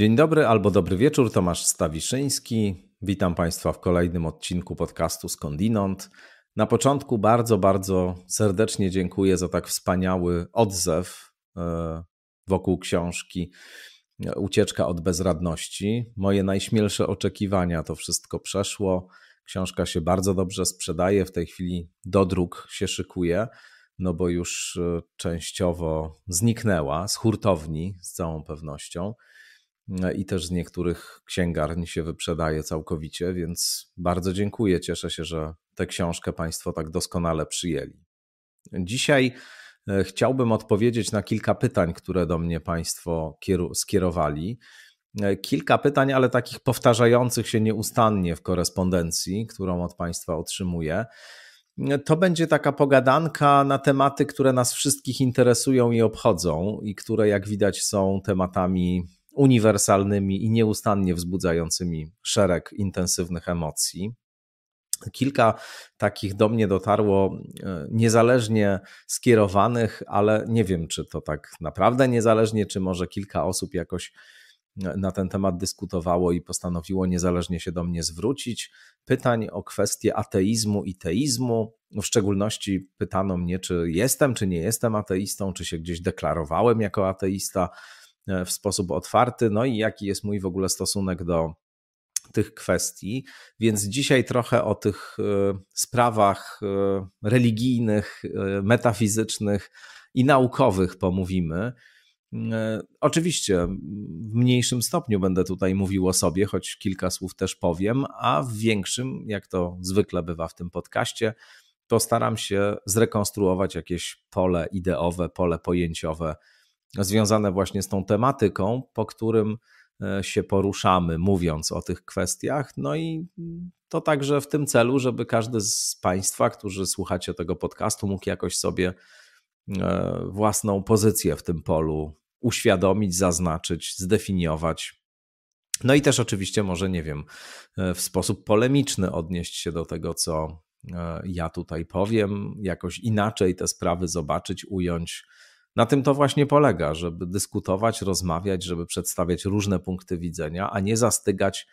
Dzień dobry albo dobry wieczór, Tomasz Stawiszyński. Witam Państwa w kolejnym odcinku podcastu Skądinąd. Na początku bardzo, bardzo serdecznie dziękuję za tak wspaniały odzew e, wokół książki Ucieczka od bezradności. Moje najśmielsze oczekiwania to wszystko przeszło. Książka się bardzo dobrze sprzedaje, w tej chwili do druk się szykuje, no bo już e, częściowo zniknęła z hurtowni z całą pewnością. No i też z niektórych księgarni się wyprzedaje całkowicie, więc bardzo dziękuję. Cieszę się, że tę książkę Państwo tak doskonale przyjęli. Dzisiaj e, chciałbym odpowiedzieć na kilka pytań, które do mnie Państwo skierowali. E, kilka pytań, ale takich powtarzających się nieustannie w korespondencji, którą od Państwa otrzymuję. E, to będzie taka pogadanka na tematy, które nas wszystkich interesują i obchodzą, i które, jak widać, są tematami uniwersalnymi i nieustannie wzbudzającymi szereg intensywnych emocji. Kilka takich do mnie dotarło e, niezależnie skierowanych, ale nie wiem, czy to tak naprawdę niezależnie, czy może kilka osób jakoś e, na ten temat dyskutowało i postanowiło niezależnie się do mnie zwrócić. Pytań o kwestie ateizmu i teizmu. W szczególności pytano mnie, czy jestem, czy nie jestem ateistą, czy się gdzieś deklarowałem jako ateista, E, w sposób otwarty, no i jaki jest mój w ogóle stosunek do tych kwestii. Więc dzisiaj trochę o tych e, sprawach e, religijnych, metafizycznych i naukowych pomówimy. Oczywiście w mniejszym stopniu będę tutaj mówił o sobie, choć kilka słów też powiem, a w większym, jak to zwykle bywa w tym podcaście, postaram się zrekonstruować jakieś pole ideowe, pole pojęciowe związane właśnie z tą tematyką, po którym e, się poruszamy, mówiąc o tych kwestiach. No i to także w tym celu, żeby każdy z Państwa, którzy słuchacie tego podcastu, mógł jakoś sobie e, własną pozycję w tym polu uświadomić, zaznaczyć, zdefiniować. No i też oczywiście, może nie wiem, e, w sposób polemiczny odnieść się do tego, co ja tutaj powiem, jakoś inaczej te sprawy zobaczyć, ująć na tym to właśnie polega, żeby dyskutować, rozmawiać, żeby przedstawiać różne punkty widzenia, a nie zastygać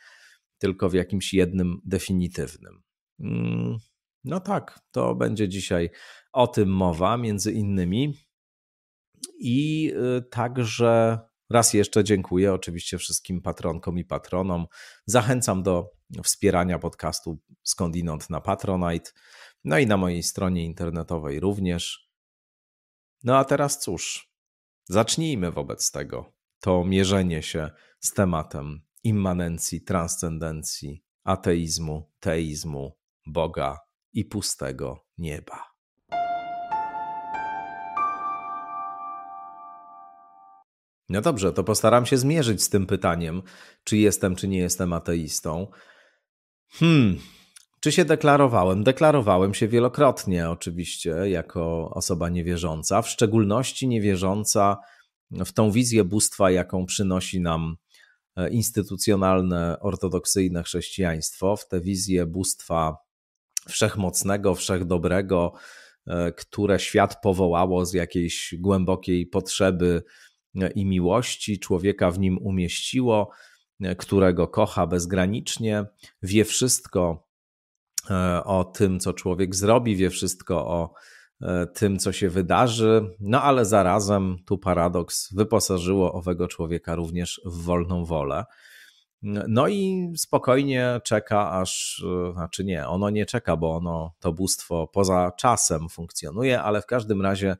tylko w jakimś jednym definitywnym. Mm, no tak, to będzie dzisiaj o tym mowa, między innymi. I y, także raz jeszcze dziękuję oczywiście wszystkim patronkom i patronom. Zachęcam do wspierania podcastu Skądinąd na Patronite, no i na mojej stronie internetowej również. No a teraz cóż, zacznijmy wobec tego to mierzenie się z tematem immanencji, transcendencji, ateizmu, teizmu, Boga i pustego nieba. No dobrze, to postaram się zmierzyć z tym pytaniem, czy jestem, czy nie jestem ateistą. Hmm, czy się deklarowałem? Deklarowałem się wielokrotnie, oczywiście, jako osoba niewierząca, w szczególności niewierząca w tą wizję bóstwa, jaką przynosi nam e, instytucjonalne, ortodoksyjne chrześcijaństwo, w tę wizję bóstwa wszechmocnego, wszechdobrego, e, które świat powołało z jakiejś głębokiej potrzeby e, i miłości, człowieka w nim umieściło, którego kocha bezgranicznie, wie wszystko E, o tym, co człowiek zrobi, wie wszystko o e, tym, co się wydarzy, no ale zarazem tu paradoks wyposażyło owego człowieka również w wolną wolę. No i spokojnie czeka, aż, e, znaczy nie, ono nie czeka, bo ono, to bóstwo poza czasem funkcjonuje, ale w każdym razie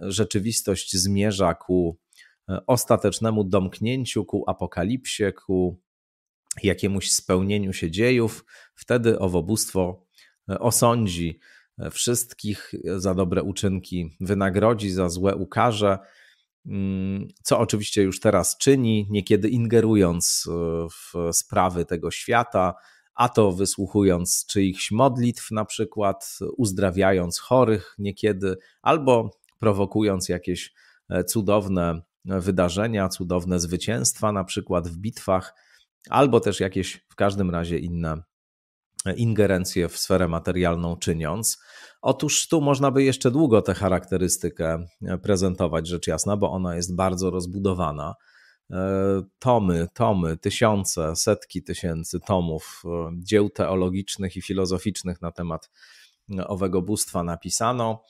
rzeczywistość zmierza ku ostatecznemu domknięciu, ku apokalipsie, ku jakiemuś spełnieniu się dziejów, wtedy owo bóstwo e, osądzi e, wszystkich za dobre uczynki, wynagrodzi, za złe ukarze, mm, co oczywiście już teraz czyni, niekiedy ingerując e, w sprawy tego świata, a to wysłuchując czyichś modlitw, na przykład uzdrawiając chorych niekiedy, albo prowokując jakieś cudowne wydarzenia, cudowne zwycięstwa, na przykład w bitwach albo też jakieś w każdym razie inne e, ingerencje w sferę materialną czyniąc. Otóż tu można by jeszcze długo tę charakterystykę e, prezentować, rzecz jasna, bo ona jest bardzo rozbudowana. E, tomy, tomy, tysiące, setki tysięcy tomów dzieł teologicznych i filozoficznych na temat owego bóstwa napisano.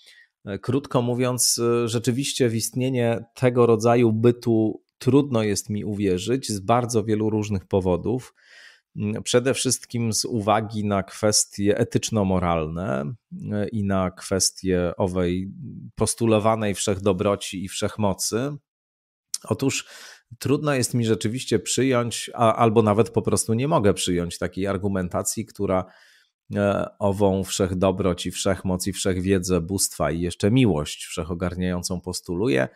Krótko mówiąc, rzeczywiście w istnienie tego rodzaju bytu trudno jest mi uwierzyć z bardzo wielu różnych powodów. Przede wszystkim z uwagi na kwestie etyczno-moralne e, i na kwestie owej postulowanej wszechdobroci i wszechmocy. Otóż trudno jest mi rzeczywiście przyjąć, a, albo nawet po prostu nie mogę przyjąć takiej argumentacji, która e, ową wszechdobroć i wszechmoc i wszechwiedzę bóstwa i jeszcze miłość wszechogarniającą postuluje,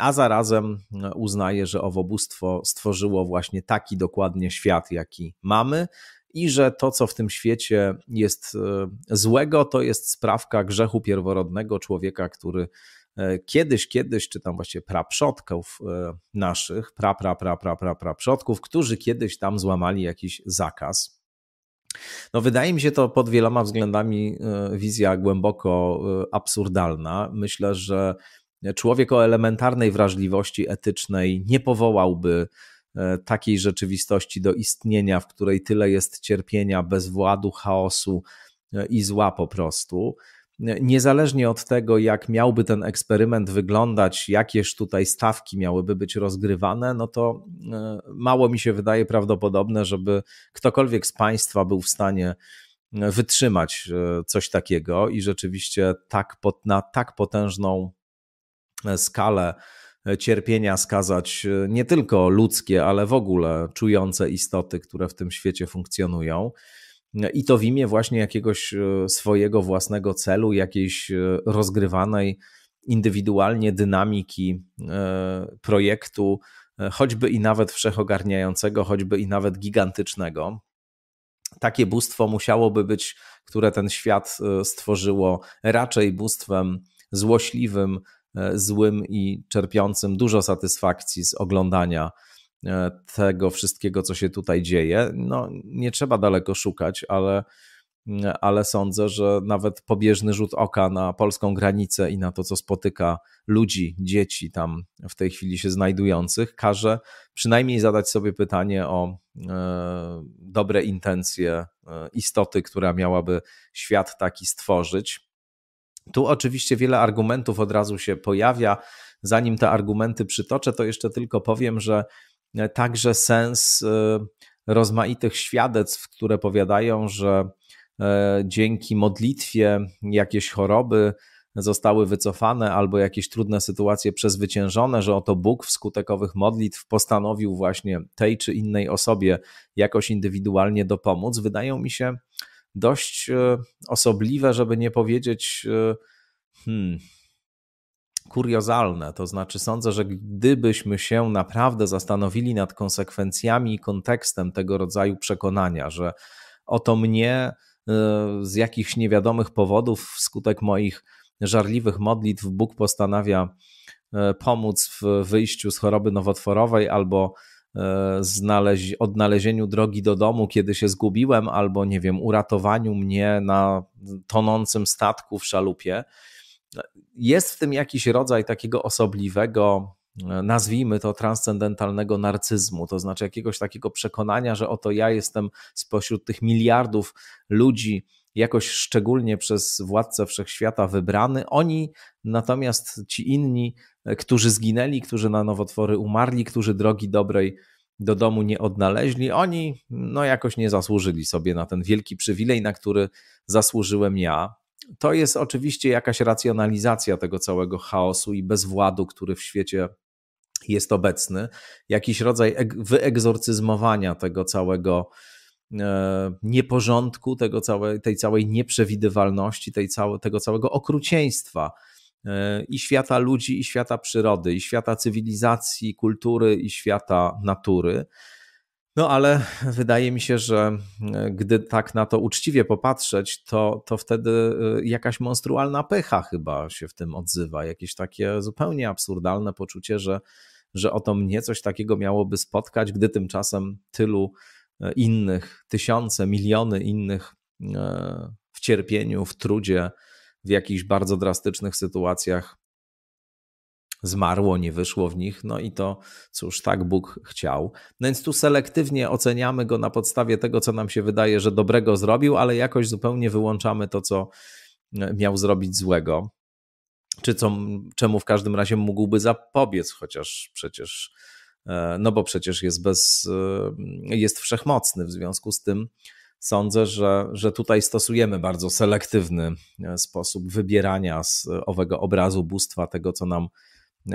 a zarazem e, uznaje, że owobóstwo stworzyło właśnie taki dokładnie świat, jaki mamy i że to, co w tym świecie jest e, złego, to jest sprawka grzechu pierworodnego człowieka, który e, kiedyś, kiedyś, czy tam właściwie praprzodków naszych, pra, pra, pra, pra, pra, pra przodków, którzy kiedyś tam złamali jakiś zakaz. No, wydaje mi się to pod wieloma względami wizja głęboko absurdalna. Myślę, że człowiek o elementarnej wrażliwości etycznej nie powołałby e, takiej rzeczywistości do istnienia, w której tyle jest cierpienia, bezwładu, chaosu e, i zła po prostu. E, niezależnie od tego, jak miałby ten eksperyment wyglądać, jakież tutaj stawki miałyby być rozgrywane, no to mało mi się wydaje prawdopodobne, żeby ktokolwiek z Państwa był w stanie wytrzymać coś takiego i rzeczywiście tak pod, na tak potężną skalę cierpienia skazać e, nie tylko ludzkie, ale w ogóle czujące istoty, które w tym świecie funkcjonują. E, I to w imię właśnie jakiegoś e, swojego własnego celu, jakiejś rozgrywanej indywidualnie dynamiki projektu, choćby i nawet wszechogarniającego, choćby i nawet gigantycznego. Takie bóstwo musiałoby być, które ten świat stworzyło, raczej bóstwem złośliwym, E, złym i czerpiącym dużo satysfakcji z oglądania e, tego wszystkiego, co się tutaj dzieje. No, nie trzeba daleko szukać, ale, mm, ale sądzę, że nawet pobieżny rzut oka na polską granicę i na to, co spotyka ludzi, dzieci tam w tej chwili się znajdujących, każe przynajmniej zadać sobie pytanie o e, dobre intencje e, istoty, która miałaby świat taki stworzyć. Tu oczywiście wiele argumentów od razu się pojawia. Zanim te argumenty przytoczę, to jeszcze tylko powiem, że e, także sens e, rozmaitych świadectw, które powiadają, że e, dzięki modlitwie jakieś choroby zostały wycofane albo jakieś trudne sytuacje przezwyciężone, że oto Bóg wskutek owych modlitw postanowił właśnie tej czy innej osobie jakoś indywidualnie dopomóc, wydają mi się dość e, osobliwe, żeby nie powiedzieć e, hmm, kuriozalne. To znaczy, sądzę, że gdybyśmy się naprawdę zastanowili nad konsekwencjami i kontekstem tego rodzaju przekonania, że oto mnie e, z jakichś niewiadomych powodów wskutek moich żarliwych modlitw Bóg postanawia pomóc w wyjściu z choroby nowotworowej albo E, odnalezieniu drogi do domu, kiedy się zgubiłem, albo nie wiem, uratowaniu mnie na tonącym statku w szalupie. Jest w tym jakiś rodzaj takiego osobliwego, e, nazwijmy to transcendentalnego narcyzmu, to znaczy jakiegoś takiego przekonania, że oto ja jestem spośród tych miliardów ludzi, jakoś szczególnie przez władcę wszechświata wybrany. Oni natomiast ci inni, e, którzy zginęli, którzy na nowotwory umarli, którzy drogi dobrej do domu nie odnaleźli, oni no jakoś nie zasłużyli sobie na ten wielki przywilej, na który zasłużyłem ja. To jest oczywiście jakaś racjonalizacja tego całego chaosu i bezwładu, który w świecie jest obecny, jakiś rodzaj wyegzorcyzmowania tego całego E, nieporządku, tego całe, tej całej nieprzewidywalności, tej całe, tego całego okrucieństwa e, i świata ludzi, i świata przyrody, i świata cywilizacji, kultury, i świata natury. No ale wydaje mi się, że e, gdy tak na to uczciwie popatrzeć, to, to wtedy jakaś monstrualna pycha chyba się w tym odzywa, jakieś takie zupełnie absurdalne poczucie, że, że oto mnie coś takiego miałoby spotkać, gdy tymczasem tylu E, innych, tysiące, miliony innych e, w cierpieniu, w trudzie, w jakichś bardzo drastycznych sytuacjach zmarło, nie wyszło w nich, no i to cóż, tak Bóg chciał. No więc tu selektywnie oceniamy go na podstawie tego, co nam się wydaje, że dobrego zrobił, ale jakoś zupełnie wyłączamy to, co e, miał zrobić złego, czy co, czemu w każdym razie mógłby zapobiec, chociaż przecież E, no bo przecież jest bez, e, jest wszechmocny, w związku z tym sądzę, że, że tutaj stosujemy bardzo selektywny e, sposób wybierania z owego obrazu bóstwa tego, co nam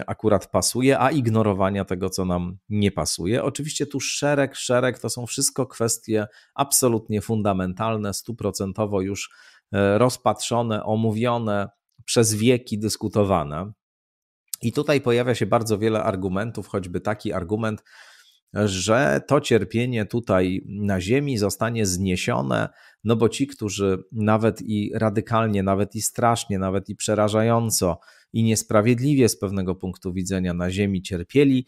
akurat pasuje, a ignorowania tego, co nam nie pasuje. Oczywiście tu szereg, szereg to są wszystko kwestie absolutnie fundamentalne, stuprocentowo już rozpatrzone, omówione, przez wieki dyskutowane. I tutaj pojawia się bardzo wiele argumentów, choćby taki argument, że to cierpienie tutaj na ziemi zostanie zniesione, no bo ci, którzy nawet i radykalnie, nawet i strasznie, nawet i przerażająco i niesprawiedliwie z pewnego punktu widzenia na ziemi cierpieli,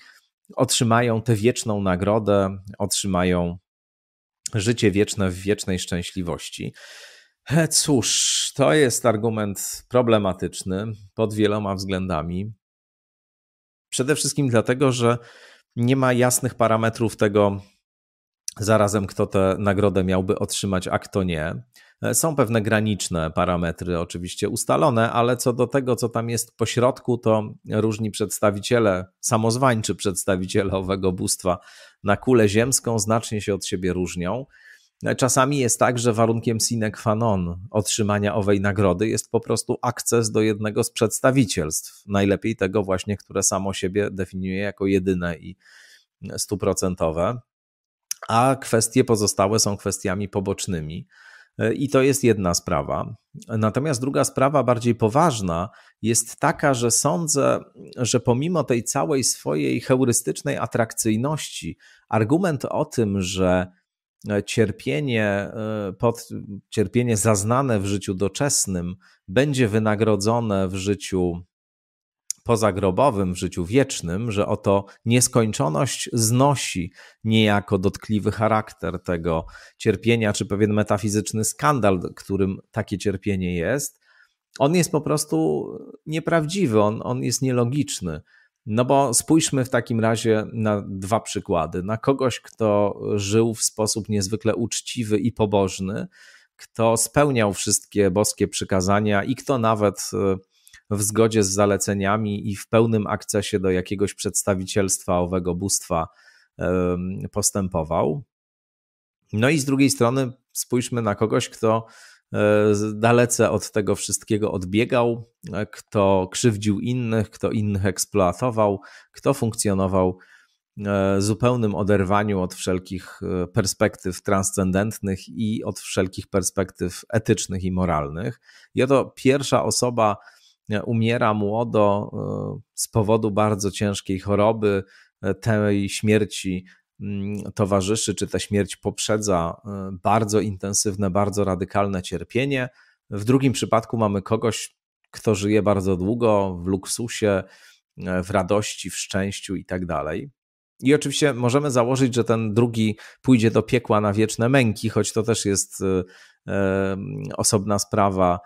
otrzymają tę wieczną nagrodę, otrzymają życie wieczne w wiecznej szczęśliwości. E, cóż, to jest argument problematyczny pod wieloma względami. Przede wszystkim dlatego, że nie ma jasnych parametrów tego, zarazem kto tę nagrodę miałby otrzymać, a kto nie. E, są pewne graniczne parametry, oczywiście ustalone, ale co do tego, co tam jest po środku, to różni przedstawiciele, samozwańczy przedstawiciele owego bóstwa na kulę ziemską znacznie się od siebie różnią. Czasami jest tak, że warunkiem sine qua non otrzymania owej nagrody jest po prostu akces do jednego z przedstawicielstw, najlepiej tego właśnie, które samo siebie definiuje jako jedyne i stuprocentowe, a kwestie pozostałe są kwestiami pobocznymi. I to jest jedna sprawa. Natomiast druga sprawa, bardziej poważna, jest taka, że sądzę, że pomimo tej całej swojej heurystycznej atrakcyjności, argument o tym, że cierpienie, e, pod, cierpienie zaznane w życiu doczesnym będzie wynagrodzone w życiu pozagrobowym, w życiu wiecznym, że oto nieskończoność znosi niejako dotkliwy charakter tego cierpienia, czy pewien metafizyczny skandal, którym takie cierpienie jest. On jest po prostu nieprawdziwy, on, on jest nielogiczny. No bo spójrzmy w takim razie na dwa przykłady. Na kogoś, kto żył w sposób niezwykle uczciwy i pobożny, kto spełniał wszystkie boskie przykazania i kto nawet e, w zgodzie z zaleceniami i w pełnym akcesie do jakiegoś przedstawicielstwa owego bóstwa postępował. No i z drugiej strony spójrzmy na kogoś, kto E, dalece od tego wszystkiego odbiegał, e, kto krzywdził innych, kto innych eksploatował, kto funkcjonował e, zupełnym oderwaniu od wszelkich perspektyw transcendentnych i od wszelkich perspektyw etycznych i moralnych. Ja to pierwsza osoba umiera młodo z powodu bardzo ciężkiej choroby, tej śmierci Mm, towarzyszy, czy ta śmierć poprzedza e, bardzo intensywne, bardzo radykalne cierpienie. W drugim przypadku mamy kogoś, kto żyje bardzo długo, w luksusie, e, w radości, w szczęściu i tak dalej. I oczywiście możemy założyć, że ten drugi pójdzie do piekła na wieczne męki, choć to też jest e, osobna sprawa,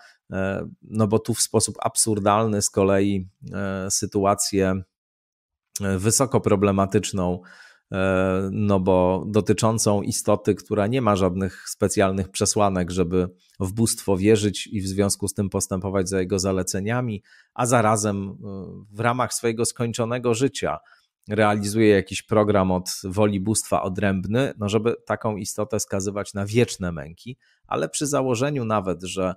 no bo tu w sposób absurdalny z kolei sytuację wysoko problematyczną E, no bo dotyczącą istoty, która nie ma żadnych specjalnych przesłanek, żeby w bóstwo wierzyć i w związku z tym postępować za jego zaleceniami, a zarazem e, w ramach swojego skończonego życia realizuje jakiś program od woli bóstwa odrębny, no żeby taką istotę skazywać na wieczne męki, ale przy założeniu nawet, że,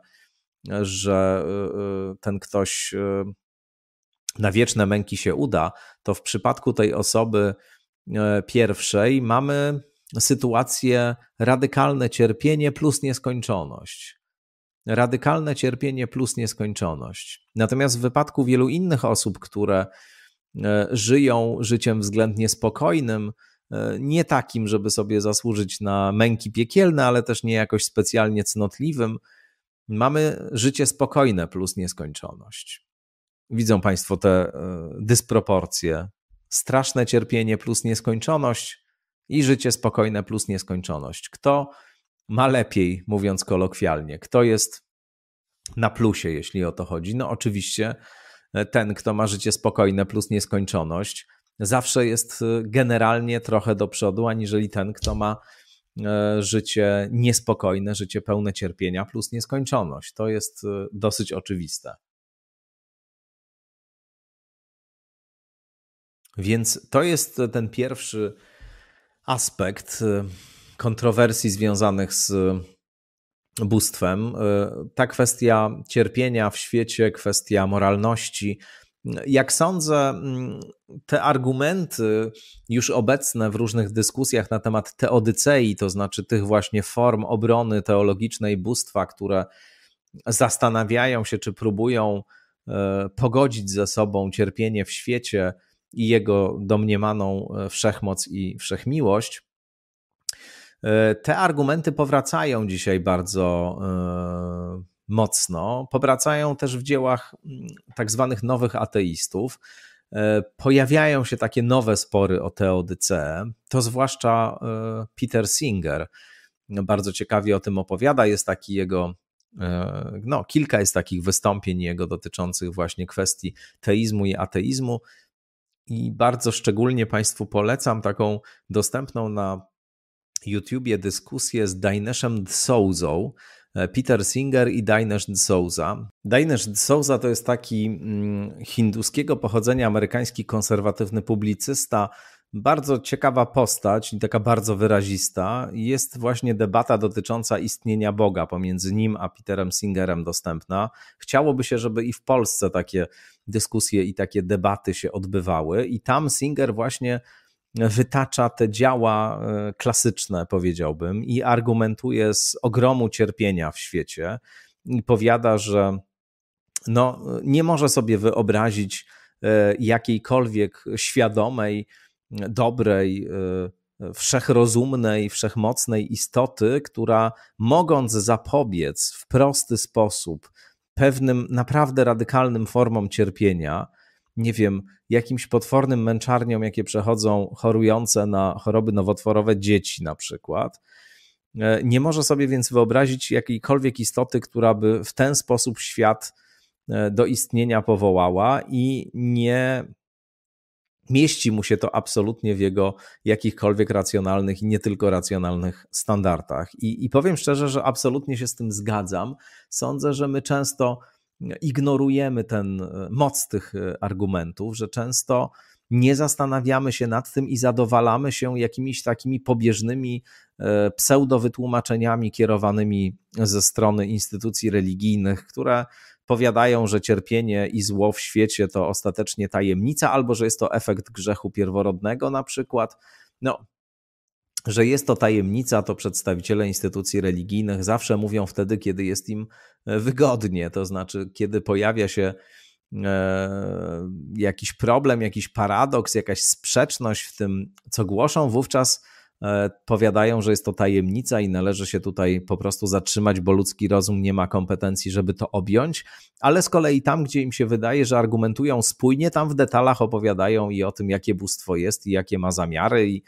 że e, ten ktoś na wieczne męki się uda, to w przypadku tej osoby E, pierwszej mamy sytuację radykalne cierpienie plus nieskończoność. Radykalne cierpienie plus nieskończoność. Natomiast w wypadku wielu innych osób, które e, żyją życiem względnie spokojnym, e, nie takim, żeby sobie zasłużyć na męki piekielne, ale też nie jakoś specjalnie cnotliwym, mamy życie spokojne plus nieskończoność. Widzą Państwo te dysproporcje straszne cierpienie plus nieskończoność i życie spokojne plus nieskończoność. Kto ma lepiej, mówiąc kolokwialnie? Kto jest na plusie, jeśli o to chodzi? No oczywiście e, ten, kto ma życie spokojne plus nieskończoność, zawsze jest e, generalnie trochę do przodu, aniżeli ten, kto ma e, życie niespokojne, życie pełne cierpienia plus nieskończoność. To jest dosyć oczywiste. Więc to jest ten pierwszy aspekt y, kontrowersji związanych z y, bóstwem. Y, ta kwestia cierpienia w świecie, kwestia moralności. Jak sądzę, mm, te argumenty już obecne w różnych dyskusjach na temat teodycei, to znaczy tych właśnie form obrony teologicznej bóstwa, które zastanawiają się, czy próbują pogodzić ze sobą cierpienie w świecie i jego domniemaną e, wszechmoc i wszechmiłość. E, te argumenty powracają dzisiaj bardzo e, mocno. Powracają też w dziełach mm, tak zwanych nowych ateistów. Pojawiają się takie nowe spory o teodyce. To zwłaszcza Peter Singer no, bardzo ciekawie o tym opowiada. Jest taki jego, no, kilka jest takich wystąpień jego dotyczących właśnie kwestii teizmu i ateizmu. I bardzo szczególnie Państwu polecam taką dostępną na YouTubie dyskusję z Dineszem Souza, e, Peter Singer i Dinesh D'Souza. Dinesh D'Souza to jest taki mm, hinduskiego pochodzenia amerykański konserwatywny publicysta, bardzo ciekawa postać i taka bardzo wyrazista jest właśnie debata dotycząca istnienia Boga pomiędzy nim a Peterem Singerem dostępna. Chciałoby się, żeby i w Polsce takie dyskusje i takie debaty się odbywały, i tam Singer właśnie wytacza te działa e, klasyczne, powiedziałbym, i argumentuje z ogromu cierpienia w świecie i powiada, że no, nie może sobie wyobrazić e, jakiejkolwiek świadomej, dobrej, y, wszechrozumnej, wszechmocnej istoty, która mogąc zapobiec w prosty sposób pewnym naprawdę radykalnym formom cierpienia, nie wiem, jakimś potwornym męczarniom, jakie przechodzą chorujące na choroby nowotworowe dzieci na przykład. E, nie może sobie więc wyobrazić jakiejkolwiek istoty, która by w ten sposób świat e, do istnienia powołała i nie mieści mu się to absolutnie w jego jakichkolwiek racjonalnych i nie tylko racjonalnych standardach. I, I, powiem szczerze, że absolutnie się z tym zgadzam. Sądzę, że my często ignorujemy ten e, moc tych e, argumentów, że często nie zastanawiamy się nad tym i zadowalamy się jakimiś takimi pobieżnymi e, pseudowytłumaczeniami kierowanymi ze strony instytucji religijnych, które powiadają, że cierpienie i zło w świecie to ostatecznie tajemnica, albo że jest to efekt grzechu pierworodnego na przykład. No, że jest to tajemnica, to przedstawiciele instytucji religijnych zawsze mówią wtedy, kiedy jest im e, wygodnie, to znaczy, kiedy pojawia się e, jakiś problem, jakiś paradoks, jakaś sprzeczność w tym, co głoszą, wówczas E, powiadają, że jest to tajemnica i należy się tutaj po prostu zatrzymać, bo ludzki rozum nie ma kompetencji, żeby to objąć, ale z kolei tam, gdzie im się wydaje, że argumentują spójnie, tam w detalach opowiadają i o tym, jakie bóstwo jest i jakie ma zamiary i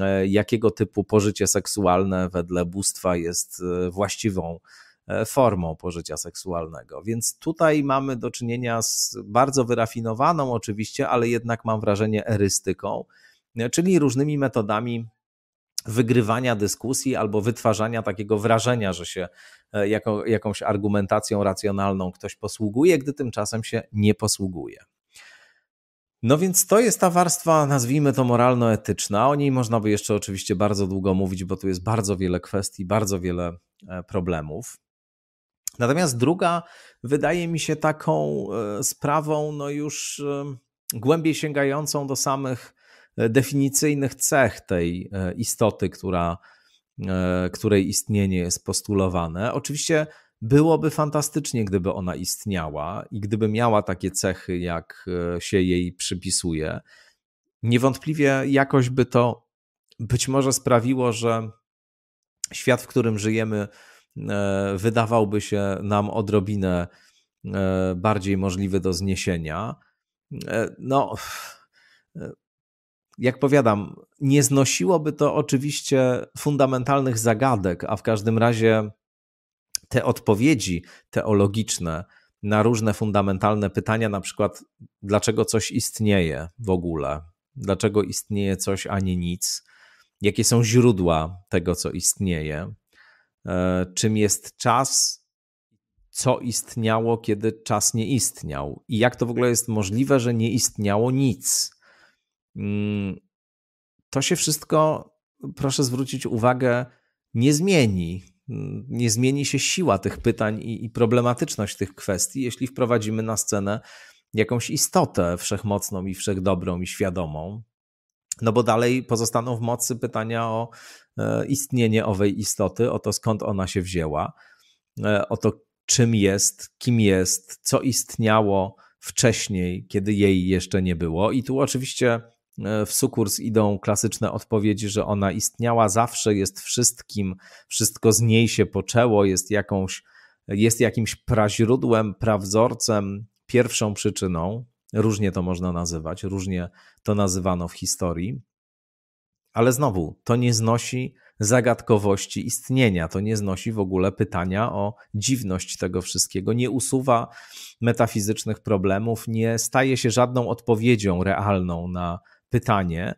e, jakiego typu pożycie seksualne wedle bóstwa jest e, właściwą formą pożycia seksualnego. Więc tutaj mamy do czynienia z bardzo wyrafinowaną oczywiście, ale jednak mam wrażenie erystyką, czyli różnymi metodami wygrywania dyskusji albo wytwarzania takiego wrażenia, że się e, jako, jakąś argumentacją racjonalną ktoś posługuje, gdy tymczasem się nie posługuje. No więc to jest ta warstwa, nazwijmy to moralno-etyczna. O niej można by jeszcze oczywiście bardzo długo mówić, bo tu jest bardzo wiele kwestii, bardzo wiele e, problemów. Natomiast druga wydaje mi się taką e, sprawą, no już głębiej sięgającą do samych E, definicyjnych cech tej e, istoty, która, e, której istnienie jest postulowane. Oczywiście byłoby fantastycznie, gdyby ona istniała i gdyby miała takie cechy, jak się jej przypisuje. Niewątpliwie jakoś by to być może sprawiło, że świat, w którym żyjemy, wydawałby się nam odrobinę bardziej możliwy do zniesienia. No, jak powiadam, nie znosiłoby to oczywiście fundamentalnych zagadek, a w każdym razie te odpowiedzi teologiczne na różne fundamentalne pytania, na przykład dlaczego coś istnieje w ogóle, dlaczego istnieje coś, a nie nic, jakie są źródła tego, co istnieje, e, czym jest czas, co istniało, kiedy czas nie istniał i jak to w ogóle jest możliwe, że nie istniało nic Mm, to się wszystko, proszę zwrócić uwagę, nie zmieni. Mm, nie zmieni się siła tych pytań i, i problematyczność tych kwestii, jeśli wprowadzimy na scenę jakąś istotę wszechmocną i wszechdobrą i świadomą, no bo dalej pozostaną w mocy pytania o e, istnienie owej istoty, o to skąd ona się wzięła, e, o to czym jest, kim jest, co istniało wcześniej, kiedy jej jeszcze nie było. I tu oczywiście w sukurs idą klasyczne odpowiedzi, że ona istniała zawsze, jest wszystkim, wszystko z niej się poczęło, jest jakąś, jest jakimś praźródłem, prawzorcem, pierwszą przyczyną. Różnie to można nazywać, różnie to nazywano w historii. Ale znowu, to nie znosi zagadkowości istnienia. To nie znosi w ogóle pytania o dziwność tego wszystkiego, nie usuwa metafizycznych problemów, nie staje się żadną odpowiedzią realną na pytanie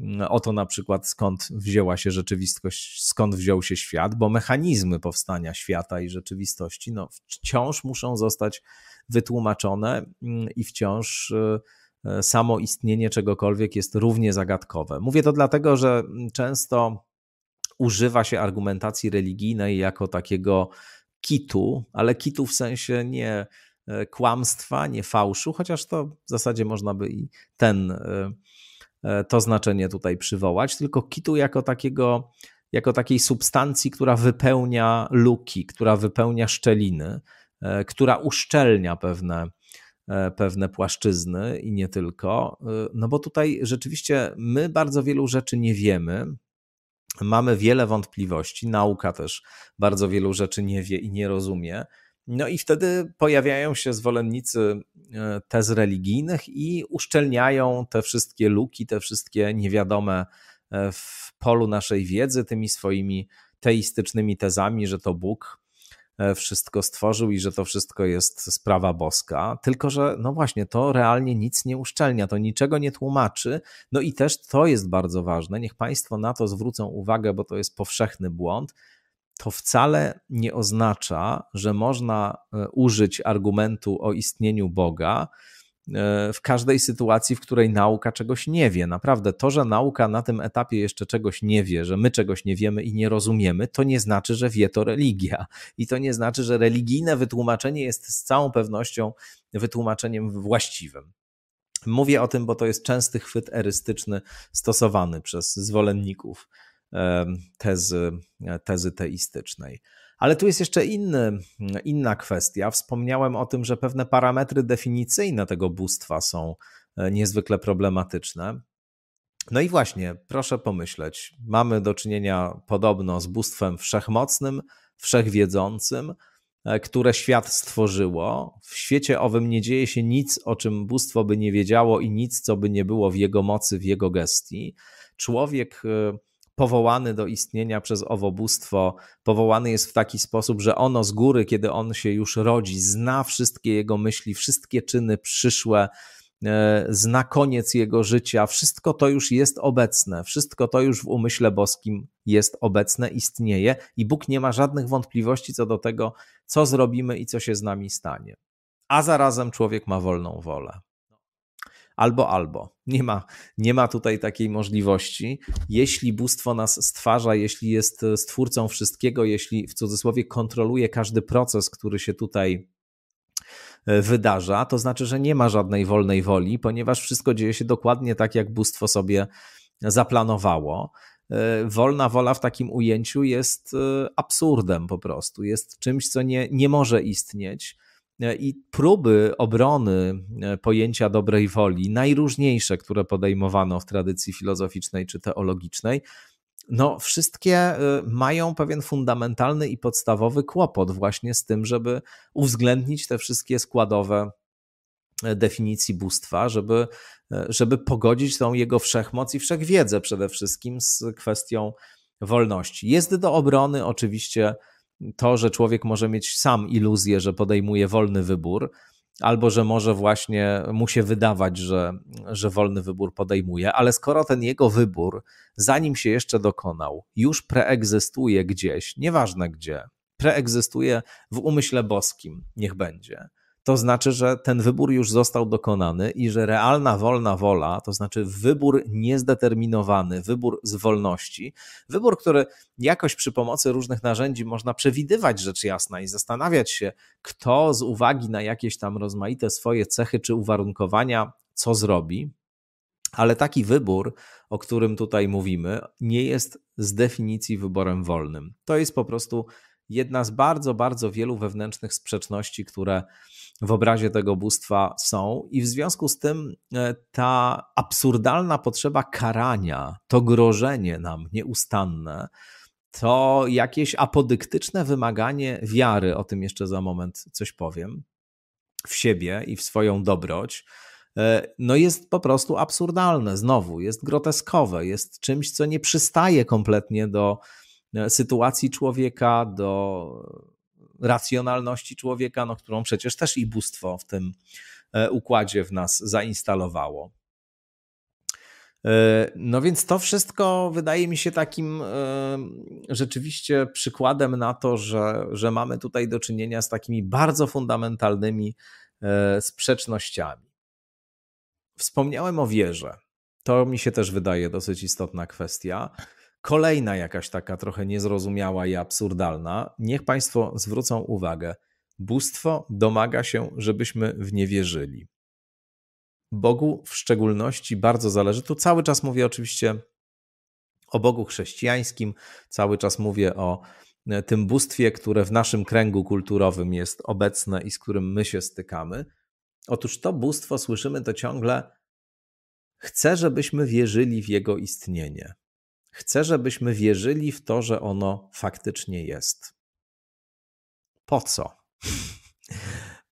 mm, o to na przykład, skąd wzięła się rzeczywistość, skąd wziął się świat, bo mechanizmy powstania świata i rzeczywistości no, wciąż muszą zostać wytłumaczone mm, i wciąż y, y, samo istnienie czegokolwiek jest równie zagadkowe. Mówię to dlatego, że mm, często używa się argumentacji religijnej jako takiego kitu, ale kitu w sensie nie e, kłamstwa, nie fałszu, chociaż to w zasadzie można by i ten e, E, to znaczenie tutaj przywołać, tylko kitu jako takiego, jako takiej substancji, która wypełnia luki, która wypełnia szczeliny, e, która uszczelnia pewne, e, pewne płaszczyzny i nie tylko. No bo tutaj rzeczywiście my bardzo wielu rzeczy nie wiemy. Mamy wiele wątpliwości, nauka też bardzo wielu rzeczy nie wie i nie rozumie. No i wtedy pojawiają się zwolennicy e, tez religijnych i uszczelniają te wszystkie luki, te wszystkie niewiadome e, w polu naszej wiedzy tymi swoimi teistycznymi tezami, że to Bóg e, wszystko stworzył i że to wszystko jest sprawa boska. Tylko, że no właśnie, to realnie nic nie uszczelnia, to niczego nie tłumaczy. No i też to jest bardzo ważne. Niech Państwo na to zwrócą uwagę, bo to jest powszechny błąd to wcale nie oznacza, że można e, użyć argumentu o istnieniu Boga e, w każdej sytuacji, w której nauka czegoś nie wie. Naprawdę, to, że nauka na tym etapie jeszcze czegoś nie wie, że my czegoś nie wiemy i nie rozumiemy, to nie znaczy, że wie to religia. I to nie znaczy, że religijne wytłumaczenie jest z całą pewnością wytłumaczeniem właściwym. Mówię o tym, bo to jest częsty chwyt erystyczny stosowany przez zwolenników tezy, e, tezy teistycznej. Ale tu jest jeszcze inny, inna kwestia. Wspomniałem o tym, że pewne parametry definicyjne tego bóstwa są e, niezwykle problematyczne. No i właśnie, proszę pomyśleć, mamy do czynienia podobno z bóstwem wszechmocnym, wszechwiedzącym, e, które świat stworzyło. W świecie owym nie dzieje się nic, o czym bóstwo by nie wiedziało i nic, co by nie było w jego mocy, w jego gestii. Człowiek powołany do istnienia przez owobóstwo, powołany jest w taki sposób, że ono z góry, kiedy on się już rodzi, zna wszystkie jego myśli, wszystkie czyny przyszłe, e, zna koniec jego życia. Wszystko to już jest obecne, wszystko to już w umyśle boskim jest obecne, istnieje i Bóg nie ma żadnych wątpliwości co do tego, co zrobimy i co się z nami stanie. A zarazem człowiek ma wolną wolę albo albo. Nie ma, nie ma tutaj takiej możliwości. Jeśli bóstwo nas stwarza, jeśli jest e, stwórcą wszystkiego, jeśli w cudzysłowie kontroluje każdy proces, który się tutaj e, wydarza, to znaczy, że nie ma żadnej wolnej woli, ponieważ wszystko dzieje się dokładnie tak, jak bóstwo sobie zaplanowało. E, wolna wola w takim ujęciu jest absurdem po prostu, jest czymś, co nie, nie może istnieć E, i próby obrony e, pojęcia dobrej woli, najróżniejsze, które podejmowano w tradycji filozoficznej czy teologicznej, no wszystkie e, mają pewien fundamentalny i podstawowy kłopot właśnie z tym, żeby uwzględnić te wszystkie składowe definicji bóstwa, żeby, żeby pogodzić tą jego wszechmoc i wszechwiedzę przede wszystkim z kwestią wolności. Jest do obrony oczywiście to, że człowiek może mieć sam iluzję, że podejmuje wolny wybór, albo że może właśnie mu się wydawać, że, że wolny wybór podejmuje, ale skoro ten jego wybór, zanim się jeszcze dokonał, już preegzystuje gdzieś, nieważne gdzie, preegzystuje w umyśle boskim, niech będzie to znaczy, że ten wybór już został dokonany i że realna wolna wola, to znaczy wybór niezdeterminowany, wybór z wolności, wybór, który jakoś przy pomocy różnych narzędzi można przewidywać rzecz jasna i zastanawiać się, kto z uwagi na jakieś tam rozmaite swoje cechy czy uwarunkowania, co zrobi, ale taki wybór, o którym tutaj mówimy, nie jest z definicji wyborem wolnym. To jest po prostu jedna z bardzo, bardzo wielu wewnętrznych sprzeczności, które w obrazie tego bóstwa są, i w związku z tym e, ta absurdalna potrzeba karania, to grożenie nam nieustanne, to jakieś apodyktyczne wymaganie wiary, o tym jeszcze za moment coś powiem, w siebie i w swoją dobroć e, no jest po prostu absurdalne, znowu, jest groteskowe, jest czymś, co nie przystaje kompletnie do e, sytuacji człowieka, do racjonalności człowieka, no, którą przecież też i bóstwo w tym e, układzie w nas zainstalowało. E, no więc to wszystko wydaje mi się takim e, rzeczywiście przykładem na to, że, że mamy tutaj do czynienia z takimi bardzo fundamentalnymi sprzecznościami. Wspomniałem o wierze. To mi się też wydaje dosyć istotna kwestia. Kolejna jakaś taka trochę niezrozumiała i absurdalna. Niech Państwo zwrócą uwagę. Bóstwo domaga się, żebyśmy w nie wierzyli. Bogu w szczególności bardzo zależy. Tu cały czas mówię oczywiście o Bogu chrześcijańskim, cały czas mówię o e, tym bóstwie, które w naszym kręgu kulturowym jest obecne i z którym my się stykamy. Otóż to bóstwo, słyszymy to ciągle, chce, żebyśmy wierzyli w jego istnienie. Chcę, żebyśmy wierzyli w to, że ono faktycznie jest. Po co?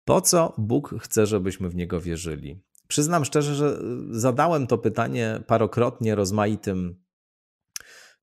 Po co Bóg chce, żebyśmy w niego wierzyli? Przyznam szczerze, że y, zadałem to pytanie parokrotnie rozmaitym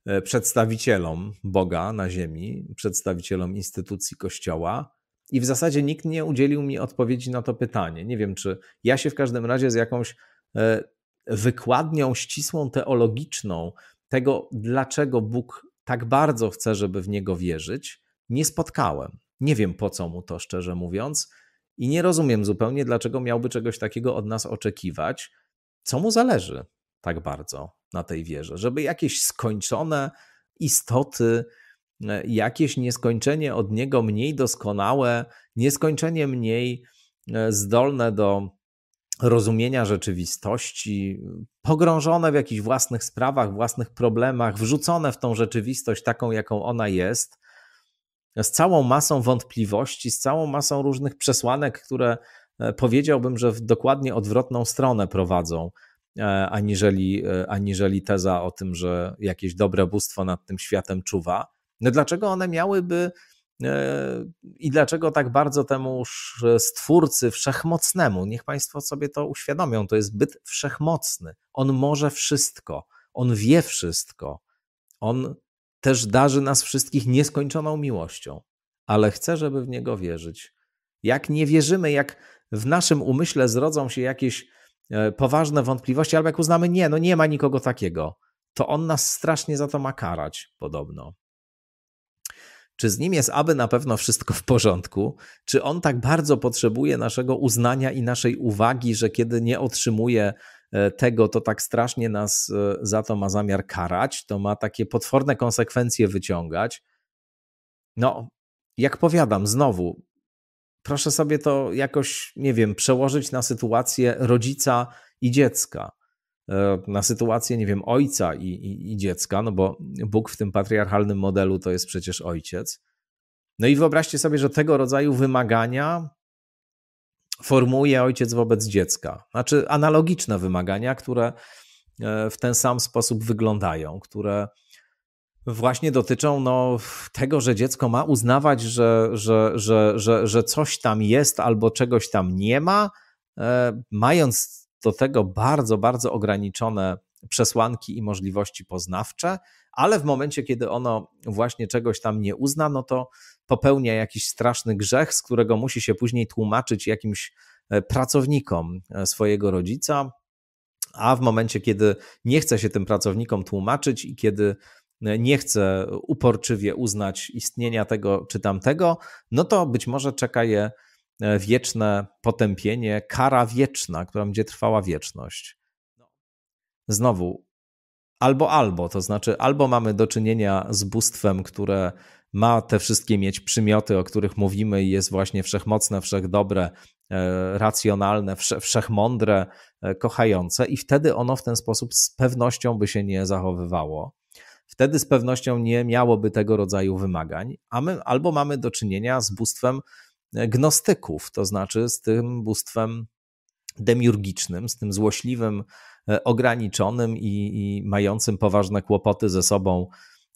e, przedstawicielom Boga na ziemi, przedstawicielom instytucji Kościoła. I w zasadzie nikt nie udzielił mi odpowiedzi na to pytanie. Nie wiem, czy ja się w każdym razie z jakąś e, wykładnią ścisłą teologiczną tego, dlaczego Bóg tak bardzo chce, żeby w niego wierzyć, nie spotkałem. Nie wiem po co mu to, szczerze mówiąc, i nie rozumiem zupełnie, dlaczego miałby czegoś takiego od nas oczekiwać. Co mu zależy tak bardzo na tej wierze? Żeby jakieś skończone istoty, e, jakieś nieskończenie od niego mniej doskonałe, nieskończenie mniej e, zdolne do rozumienia rzeczywistości, pogrążone w jakichś własnych sprawach, własnych problemach, wrzucone w tą rzeczywistość taką, jaką ona jest, z całą masą wątpliwości, z całą masą różnych przesłanek, które e, powiedziałbym, że w dokładnie odwrotną stronę prowadzą, e, aniżeli, e, aniżeli teza o tym, że jakieś dobre bóstwo nad tym światem czuwa. No dlaczego one miałyby E, I dlaczego tak bardzo temu stwórcy wszechmocnemu? Niech Państwo sobie to uświadomią. To jest byt wszechmocny. On może wszystko, on wie wszystko. On też darzy nas wszystkich nieskończoną miłością, ale chce, żeby w niego wierzyć. Jak nie wierzymy, jak w naszym umyśle zrodzą się jakieś e, poważne wątpliwości, albo jak uznamy, nie, no nie ma nikogo takiego, to on nas strasznie za to ma karać, podobno. Czy z nim jest aby na pewno wszystko w porządku? Czy on tak bardzo potrzebuje naszego uznania i naszej uwagi, że kiedy nie otrzymuje e, tego, to tak strasznie nas e, za to ma zamiar karać, to ma takie potworne konsekwencje wyciągać? No, jak powiadam, znowu, proszę sobie to jakoś, nie wiem, przełożyć na sytuację rodzica i dziecka. E, na sytuację, nie wiem, ojca i, i, i, dziecka, no bo Bóg w tym patriarchalnym modelu to jest przecież ojciec. No i wyobraźcie sobie, że tego rodzaju wymagania formuje ojciec wobec dziecka. Znaczy analogiczne wymagania, które e, w ten sam sposób wyglądają, które właśnie dotyczą no, tego, że dziecko ma uznawać, że, że, że, że, że coś tam jest albo czegoś tam nie ma, e, mając do tego bardzo, bardzo ograniczone przesłanki i możliwości poznawcze, ale w momencie, kiedy ono właśnie czegoś tam nie uzna, no to popełnia jakiś straszny grzech, z którego musi się później tłumaczyć jakimś e, pracownikom e, swojego rodzica, a w momencie, kiedy nie chce się tym pracownikom tłumaczyć i kiedy e, nie chce uporczywie uznać istnienia tego czy tamtego, no to być może czeka je E, wieczne potępienie, kara wieczna, która będzie trwała wieczność. Znowu, albo albo, to znaczy albo mamy do czynienia z bóstwem, które ma te wszystkie mieć przymioty, o których mówimy i jest właśnie wszechmocne, wszechdobre, e, racjonalne, wszechmądre, e, kochające i wtedy ono w ten sposób z pewnością by się nie zachowywało. Wtedy z pewnością nie miałoby tego rodzaju wymagań, a my albo mamy do czynienia z bóstwem, gnostyków, to znaczy z tym bóstwem demiurgicznym, z tym złośliwym, e, ograniczonym i, i mającym poważne kłopoty ze sobą,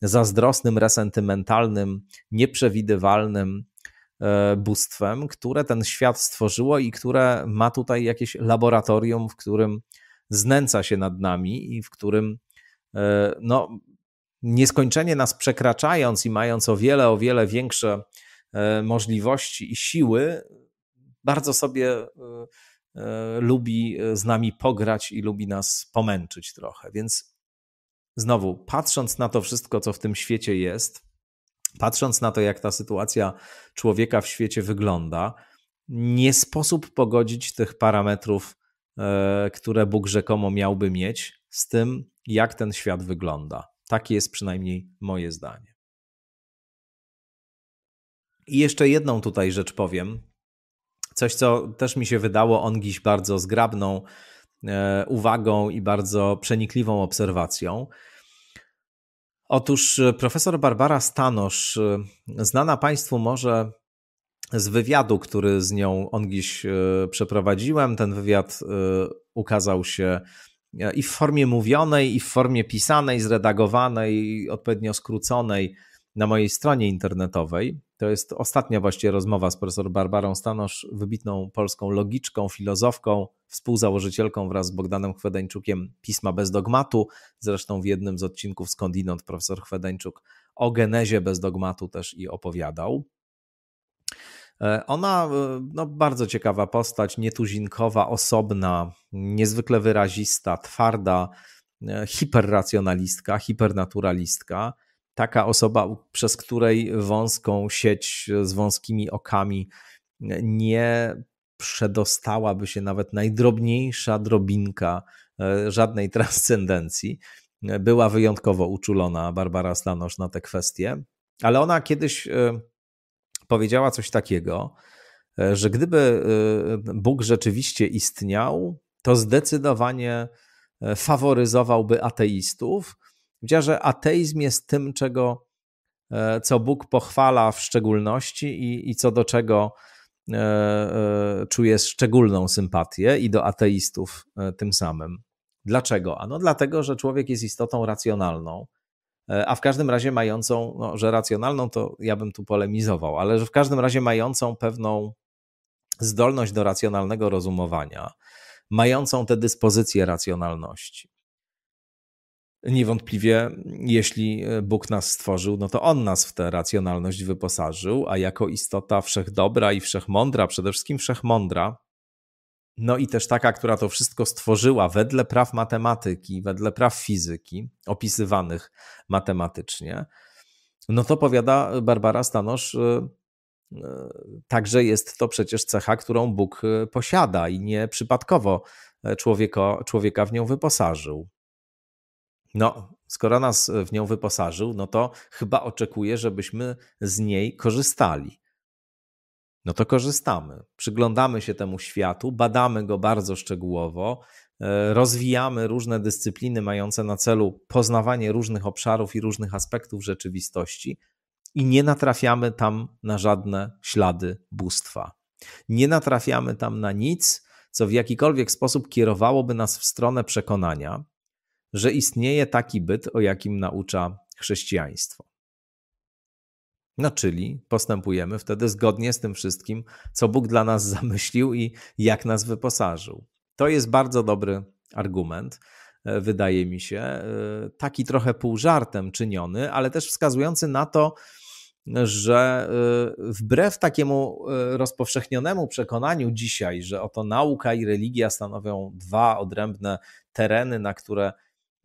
zazdrosnym, resentymentalnym, nieprzewidywalnym e, bóstwem, które ten świat stworzyło i które ma tutaj jakieś laboratorium, w którym znęca się nad nami i w którym e, no, nieskończenie nas przekraczając i mając o wiele, o wiele większe E, możliwości i siły, bardzo sobie e, e, lubi z nami pograć i lubi nas pomęczyć trochę. Więc znowu, patrząc na to wszystko, co w tym świecie jest, patrząc na to, jak ta sytuacja człowieka w świecie wygląda, nie sposób pogodzić tych parametrów, które Bóg rzekomo miałby mieć, z tym, jak ten świat wygląda. Takie jest przynajmniej moje zdanie. I jeszcze jedną tutaj rzecz powiem. Coś, co też mi się wydało ongiś bardzo zgrabną e, uwagą i bardzo przenikliwą obserwacją. Otóż e, profesor Barbara Stanosz, e, znana Państwu może z wywiadu, który z nią ongiś przeprowadziłem. Ten wywiad ukazał się i w formie mówionej, i w formie pisanej, zredagowanej, odpowiednio skróconej na mojej stronie internetowej. To jest ostatnia właściwie rozmowa z profesor Barbarą Stanosz, wybitną polską logiczką, filozofką, współzałożycielką wraz z Bogdanem Chwedeńczukiem Pisma bez dogmatu. Zresztą w jednym z odcinków skądinąd profesor Chwedeńczuk o genezie bez dogmatu też i opowiadał. E, ona, e, no, bardzo ciekawa postać, nietuzinkowa, osobna, niezwykle wyrazista, twarda, e, hiperracjonalistka, hipernaturalistka taka osoba, przez której wąską sieć z wąskimi okami nie przedostałaby się nawet najdrobniejsza drobinka e, żadnej transcendencji. Była wyjątkowo uczulona Barbara Slanosz na te kwestie, ale ona kiedyś e, powiedziała coś takiego, e, że gdyby Bóg rzeczywiście istniał, to zdecydowanie faworyzowałby ateistów, Powiedziała, że ateizm jest tym, czego, e, co Bóg pochwala w szczególności i, i co do czego e, e, czuje szczególną sympatię i do ateistów tym samym. Dlaczego? Ano dlatego, że człowiek jest istotą racjonalną, a w każdym razie mającą, no, że racjonalną to ja bym tu polemizował, ale że w każdym razie mającą pewną zdolność do racjonalnego rozumowania, mającą tę dyspozycję racjonalności niewątpliwie, jeśli e, Bóg nas stworzył, no to On nas w tę racjonalność wyposażył, a jako istota wszechdobra i wszechmądra, przede wszystkim wszechmądra, no i też taka, która to wszystko stworzyła wedle praw matematyki, wedle praw fizyki, opisywanych matematycznie, no to powiada Barbara Stanosz, e, e, także jest to przecież cecha, którą Bóg posiada i nie przypadkowo człowieka w nią wyposażył. No, skoro nas e, w nią wyposażył, no to chyba oczekuje, żebyśmy z niej korzystali. No to korzystamy. Przyglądamy się temu światu, badamy go bardzo szczegółowo, e, rozwijamy różne dyscypliny mające na celu poznawanie różnych obszarów i różnych aspektów rzeczywistości i nie natrafiamy tam na żadne ślady bóstwa. Nie natrafiamy tam na nic, co w jakikolwiek sposób kierowałoby nas w stronę przekonania, że istnieje taki byt, o jakim naucza chrześcijaństwo. No, czyli postępujemy wtedy zgodnie z tym wszystkim, co Bóg dla nas zamyślił i jak nas wyposażył. To jest bardzo dobry argument, e, wydaje mi się, e, taki trochę pół żartem czyniony, ale też wskazujący na to, że e, wbrew takiemu rozpowszechnionemu przekonaniu dzisiaj, że oto nauka i religia stanowią dwa odrębne tereny, na które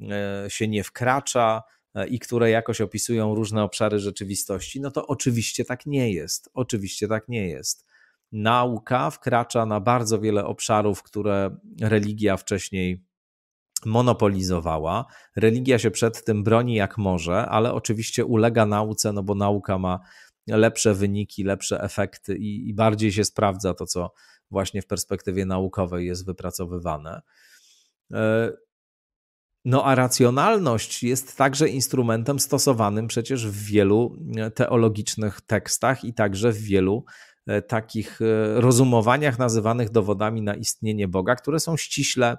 E, się nie wkracza e, i które jakoś opisują różne obszary rzeczywistości, no to oczywiście tak nie jest. Oczywiście tak nie jest. Nauka wkracza na bardzo wiele obszarów, które religia wcześniej monopolizowała. Religia się przed tym broni jak może, ale oczywiście ulega nauce, no bo nauka ma lepsze wyniki, lepsze efekty i, i bardziej się sprawdza to, co właśnie w perspektywie naukowej jest wypracowywane. E, no a racjonalność jest także instrumentem stosowanym przecież w wielu e, teologicznych tekstach i także w wielu e, takich e, rozumowaniach nazywanych dowodami na istnienie Boga, które są ściśle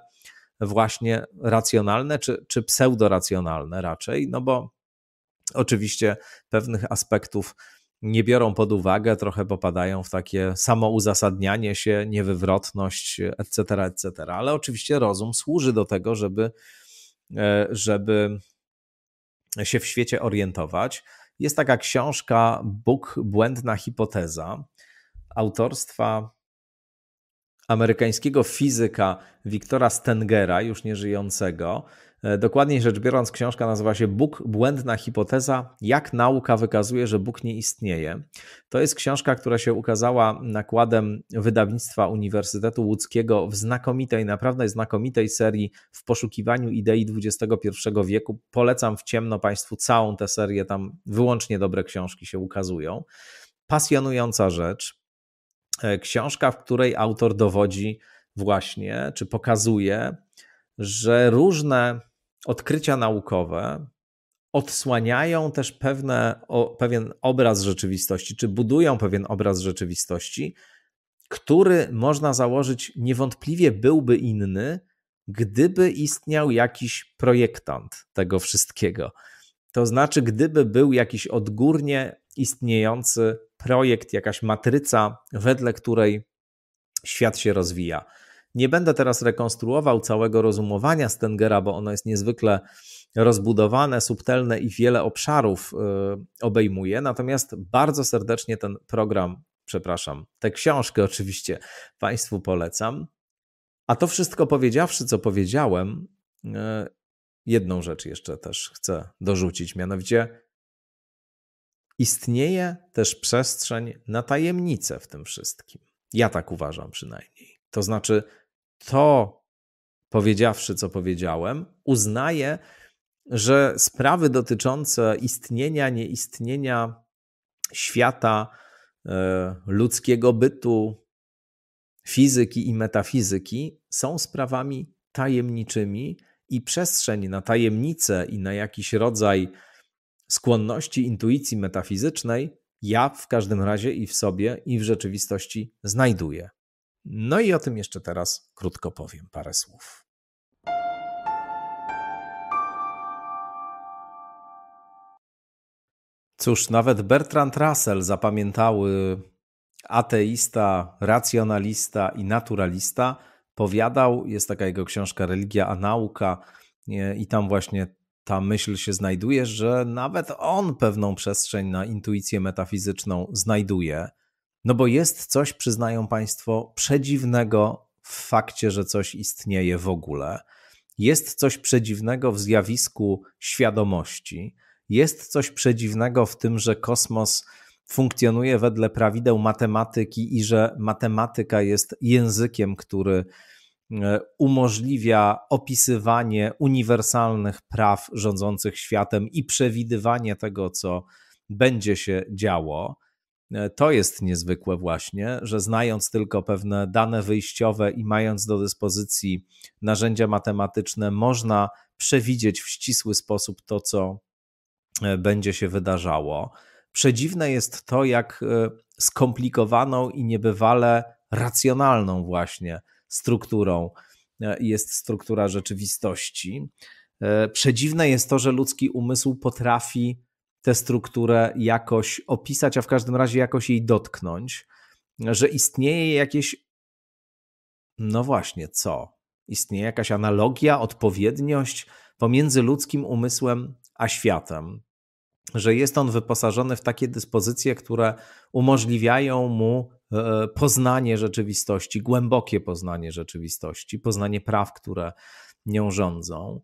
właśnie racjonalne czy, czy pseudoracjonalne raczej, no bo oczywiście pewnych aspektów nie biorą pod uwagę, trochę popadają w takie samouzasadnianie się, niewywrotność, etc., etc., ale oczywiście rozum służy do tego, żeby E, żeby się w świecie orientować. Jest taka książka Bóg Błędna Hipoteza autorstwa amerykańskiego fizyka Wiktora Stengera, już nieżyjącego, E, dokładniej rzecz biorąc, książka nazywa się Bóg Błędna Hipoteza Jak nauka wykazuje, że Bóg nie istnieje. To jest książka, która się ukazała nakładem wydawnictwa Uniwersytetu Łódzkiego w znakomitej, naprawdę znakomitej serii w poszukiwaniu idei XXI wieku. Polecam w ciemno Państwu całą tę serię, tam wyłącznie dobre książki się ukazują. Pasjonująca rzecz. E, książka, w której autor dowodzi właśnie, czy pokazuje, że różne odkrycia naukowe odsłaniają też pewne, o, pewien obraz rzeczywistości, czy budują pewien obraz rzeczywistości, który można założyć niewątpliwie byłby inny, gdyby istniał jakiś projektant tego wszystkiego. To znaczy, gdyby był jakiś odgórnie istniejący projekt, jakaś matryca, wedle której świat się rozwija. Nie będę teraz rekonstruował całego rozumowania Stengera, bo ono jest niezwykle rozbudowane, subtelne i wiele obszarów y, obejmuje. Natomiast bardzo serdecznie ten program, przepraszam, tę książkę oczywiście Państwu polecam. A to wszystko powiedziawszy, co powiedziałem, y, jedną rzecz jeszcze też chcę dorzucić, mianowicie istnieje też przestrzeń na tajemnicę w tym wszystkim. Ja tak uważam przynajmniej. To znaczy, to powiedziawszy, co powiedziałem, uznaję, że sprawy dotyczące istnienia, nieistnienia świata, e, ludzkiego bytu, fizyki i metafizyki są sprawami tajemniczymi i przestrzeń na tajemnicę i na jakiś rodzaj skłonności intuicji metafizycznej ja w każdym razie i w sobie, i w rzeczywistości znajduję. No i o tym jeszcze teraz krótko powiem parę słów. Cóż, nawet Bertrand Russell zapamiętały ateista, racjonalista i naturalista powiadał, jest taka jego książka Religia a nauka i tam właśnie ta myśl się znajduje, że nawet on pewną przestrzeń na intuicję metafizyczną znajduje. No bo jest coś, przyznają Państwo, przedziwnego w fakcie, że coś istnieje w ogóle. Jest coś przedziwnego w zjawisku świadomości. Jest coś przedziwnego w tym, że kosmos funkcjonuje wedle prawideł matematyki i że matematyka jest językiem, który e, umożliwia opisywanie uniwersalnych praw rządzących światem i przewidywanie tego, co będzie się działo. E, to jest niezwykłe właśnie, że znając tylko pewne dane wyjściowe i mając do dyspozycji narzędzia matematyczne, można przewidzieć w ścisły sposób to, co e, będzie się wydarzało. Przedziwne jest to, jak e, skomplikowaną i niebywale racjonalną właśnie strukturą jest struktura rzeczywistości. Przedziwne jest to, że ludzki umysł potrafi tę strukturę jakoś opisać, a w każdym razie jakoś jej dotknąć, że istnieje jakieś. No właśnie, co? Istnieje jakaś analogia, odpowiedniość pomiędzy ludzkim umysłem a światem, że jest on wyposażony w takie dyspozycje, które umożliwiają mu e, poznanie rzeczywistości, głębokie poznanie rzeczywistości, poznanie praw, które nią rządzą.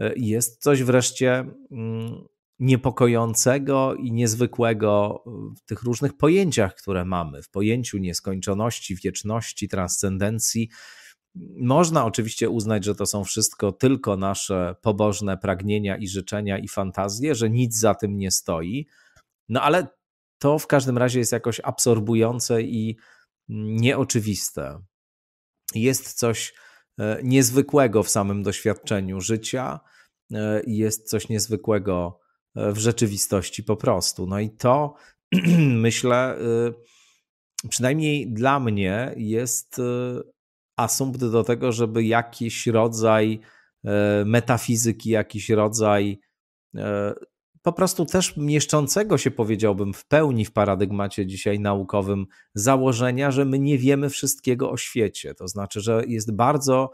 E, jest coś wreszcie mm, niepokojącego i niezwykłego w tych różnych pojęciach, które mamy, w pojęciu nieskończoności, wieczności, transcendencji. Można oczywiście uznać, że to są wszystko tylko nasze pobożne pragnienia i życzenia i fantazje, że nic za tym nie stoi, no ale to w każdym razie jest jakoś absorbujące i nieoczywiste. Jest coś e, niezwykłego w samym doświadczeniu życia, e, jest coś niezwykłego w rzeczywistości po prostu. No i to myślę, y, przynajmniej dla mnie jest y, asumpt do tego, żeby jakiś rodzaj y, metafizyki, jakiś rodzaj po prostu też mieszczącego się, powiedziałbym, w pełni w paradygmacie dzisiaj naukowym założenia, że my nie wiemy wszystkiego o świecie. To znaczy, że jest bardzo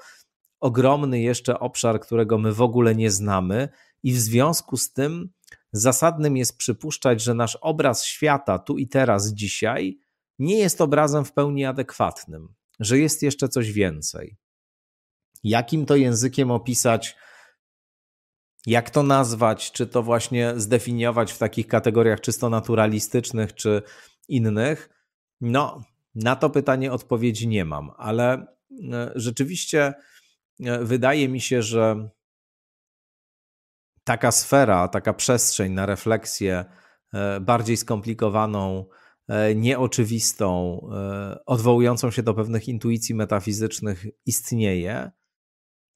ogromny jeszcze obszar, którego my w ogóle nie znamy, i w związku z tym zasadnym jest przypuszczać, że nasz obraz świata tu i teraz, dzisiaj, nie jest obrazem w pełni adekwatnym, że jest jeszcze coś więcej. Jakim to językiem opisać, jak to nazwać, czy to właśnie zdefiniować w takich kategoriach czysto naturalistycznych, czy innych? No, na to pytanie odpowiedzi nie mam, ale e, rzeczywiście e, wydaje mi się, że taka sfera, taka przestrzeń na refleksję e, bardziej skomplikowaną, e, nieoczywistą, e, odwołującą się do pewnych intuicji metafizycznych istnieje.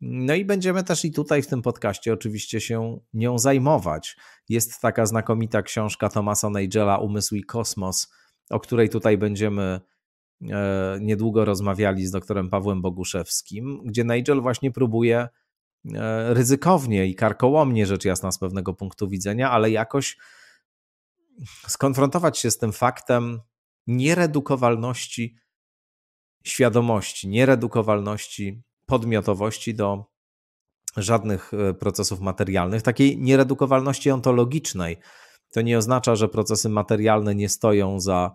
No i będziemy też i tutaj w tym podcaście oczywiście się nią zajmować. Jest taka znakomita książka Thomasa Nagela Umysł i kosmos, o której tutaj będziemy niedługo rozmawiali z doktorem Pawłem Boguszewskim, gdzie Nigel właśnie próbuje E, ryzykownie i karkołomnie, rzecz jasna, z pewnego punktu widzenia, ale jakoś skonfrontować się z tym faktem nieredukowalności świadomości, nieredukowalności podmiotowości do żadnych e, procesów materialnych, takiej nieredukowalności ontologicznej. To nie oznacza, że procesy materialne nie stoją za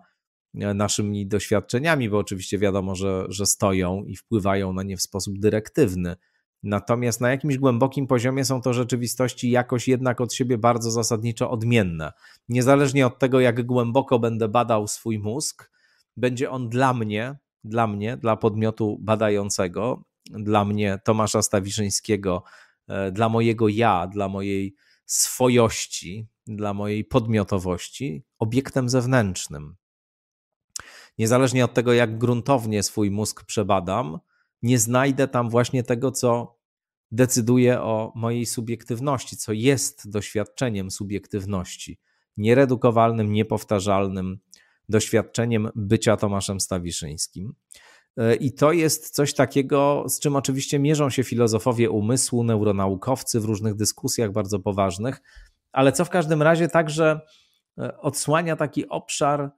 e, naszymi doświadczeniami, bo oczywiście wiadomo, że, że stoją i wpływają na nie w sposób dyrektywny Natomiast na jakimś głębokim poziomie są to rzeczywistości jakoś jednak od siebie bardzo zasadniczo odmienne. Niezależnie od tego, jak głęboko będę badał swój mózg, będzie on dla mnie, dla mnie, dla podmiotu badającego, dla mnie Tomasza Stawiszyńskiego, e, dla mojego ja, dla mojej swojości, dla mojej podmiotowości, obiektem zewnętrznym. Niezależnie od tego, jak gruntownie swój mózg przebadam, nie znajdę tam właśnie tego, co decyduje o mojej subiektywności, co jest doświadczeniem subiektywności, nieredukowalnym, niepowtarzalnym doświadczeniem bycia Tomaszem Stawiszyńskim. E, I to jest coś takiego, z czym oczywiście mierzą się filozofowie umysłu, neuronaukowcy w różnych dyskusjach bardzo poważnych, ale co w każdym razie także e, odsłania taki obszar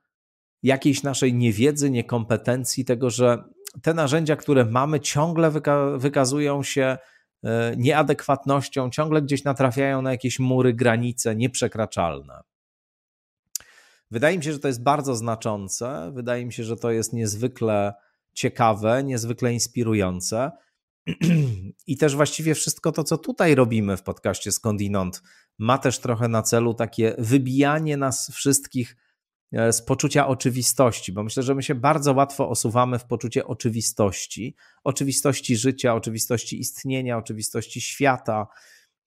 jakiejś naszej niewiedzy, niekompetencji, tego, że te narzędzia, które mamy, ciągle wyka- wykazują się E, nieadekwatnością, ciągle gdzieś natrafiają na jakieś mury, granice nieprzekraczalne. Wydaje mi się, że to jest bardzo znaczące, wydaje mi się, że to jest niezwykle ciekawe, niezwykle inspirujące. I też właściwie wszystko to, co tutaj robimy w podcaście Skądinąd, ma też trochę na celu takie wybijanie nas wszystkich E, z poczucia oczywistości, bo myślę, że my się bardzo łatwo osuwamy w poczucie oczywistości, oczywistości życia, oczywistości istnienia, oczywistości świata.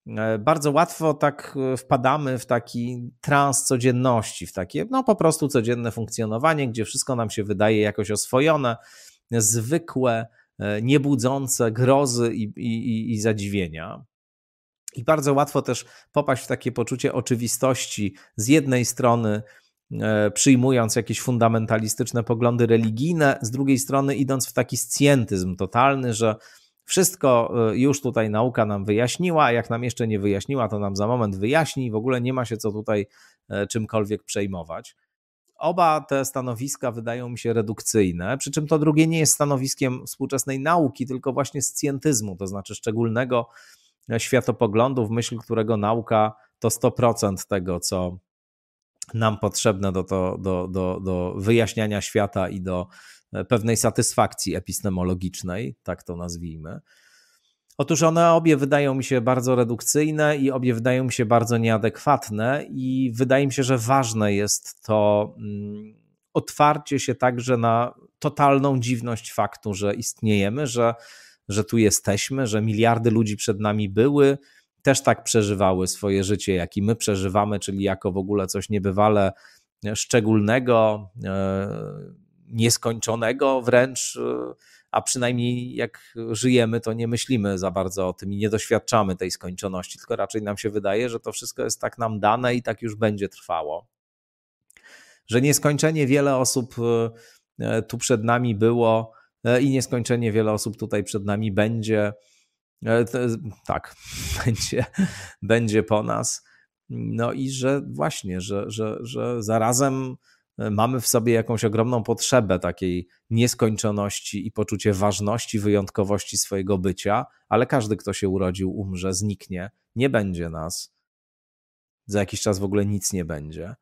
E, bardzo łatwo tak e, wpadamy w taki trans codzienności, w takie no po prostu codzienne funkcjonowanie, gdzie wszystko nam się wydaje jakoś oswojone, zwykłe, niebudzące grozy i, i, i zadziwienia. I bardzo łatwo też popaść w takie poczucie oczywistości z jednej strony, E, przyjmując jakieś fundamentalistyczne poglądy religijne, z drugiej strony idąc w taki scjentyzm totalny, że wszystko e, już tutaj nauka nam wyjaśniła, a jak nam jeszcze nie wyjaśniła, to nam za moment wyjaśni. W ogóle nie ma się co tutaj e, czymkolwiek przejmować. Oba te stanowiska wydają mi się redukcyjne, przy czym to drugie nie jest stanowiskiem współczesnej nauki, tylko właśnie scjentyzmu, to znaczy szczególnego światopoglądu, w myśl którego nauka to 100% tego, co nam potrzebne do, to, do, do, do wyjaśniania świata i do e, pewnej satysfakcji epistemologicznej, tak to nazwijmy. Otóż one obie wydają mi się bardzo redukcyjne i obie wydają mi się bardzo nieadekwatne, i wydaje mi się, że ważne jest to mm, otwarcie się także na totalną dziwność faktu, że istniejemy, że, że tu jesteśmy, że miliardy ludzi przed nami były, też tak przeżywały swoje życie, jak i my przeżywamy, czyli jako w ogóle coś niebywale e, szczególnego, e, nieskończonego wręcz, e, a przynajmniej jak żyjemy, to nie myślimy za bardzo o tym i nie doświadczamy tej skończoności, tylko raczej nam się wydaje, że to wszystko jest tak nam dane i tak już będzie trwało. Że nieskończenie wiele osób tu przed nami było i nieskończenie wiele osób tutaj przed nami będzie E, tak, będzie, będzie po nas. No i że właśnie, że, że, że zarazem e, mamy w sobie jakąś ogromną potrzebę takiej nieskończoności i poczucie ważności, wyjątkowości swojego bycia, ale każdy, kto się urodził, umrze, zniknie, nie będzie nas. Za jakiś czas w ogóle nic nie będzie.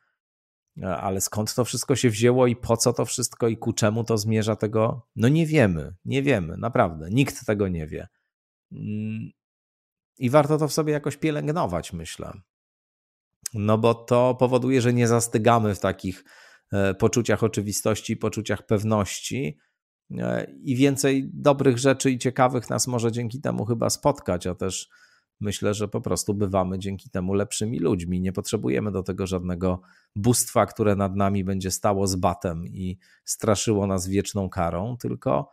E, ale skąd to wszystko się wzięło i po co to wszystko i ku czemu to zmierza tego? No nie wiemy, nie wiemy, naprawdę. Nikt tego nie wie. Mm, I warto to w sobie jakoś pielęgnować, myślę. No bo to powoduje, że nie zastygamy w takich e, poczuciach oczywistości, poczuciach pewności e, i więcej dobrych rzeczy i ciekawych nas może dzięki temu chyba spotkać, a też myślę, że po prostu bywamy dzięki temu lepszymi ludźmi. Nie potrzebujemy do tego żadnego bóstwa, które nad nami będzie stało z batem i straszyło nas wieczną karą, tylko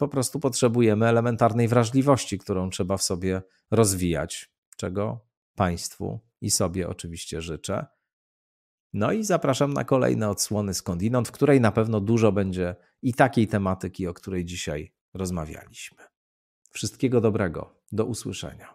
po prostu potrzebujemy elementarnej wrażliwości, którą trzeba w sobie rozwijać, czego Państwu i sobie oczywiście życzę. No i zapraszam na kolejne odsłony skądinąd, w której na pewno dużo będzie i takiej tematyki, o której dzisiaj rozmawialiśmy. Wszystkiego dobrego, do usłyszenia.